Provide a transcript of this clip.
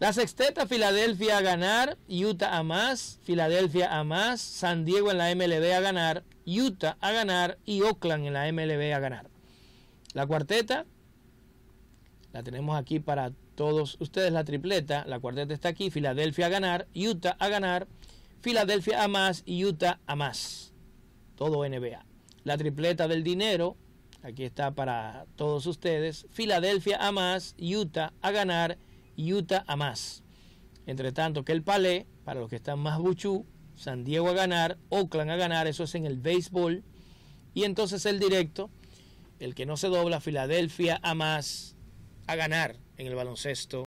La sexteta, Filadelfia a ganar, Utah a más, Filadelfia a más, San Diego en la MLB a ganar, Utah a ganar y Oakland en la MLB a ganar. La cuarteta, la tenemos aquí para todos ustedes, la tripleta, la cuarteta está aquí, Filadelfia a ganar, Utah a ganar, Filadelfia a más y Utah a más. Todo NBA. La tripleta del dinero, aquí está para todos ustedes, Filadelfia a más, Utah a ganar Utah a más. Entre tanto que el palé, para los que están más buchú, San Diego a ganar, Oakland a ganar, eso es en el béisbol. Y entonces el directo, el que no se dobla, Filadelfia a más, a ganar en el baloncesto.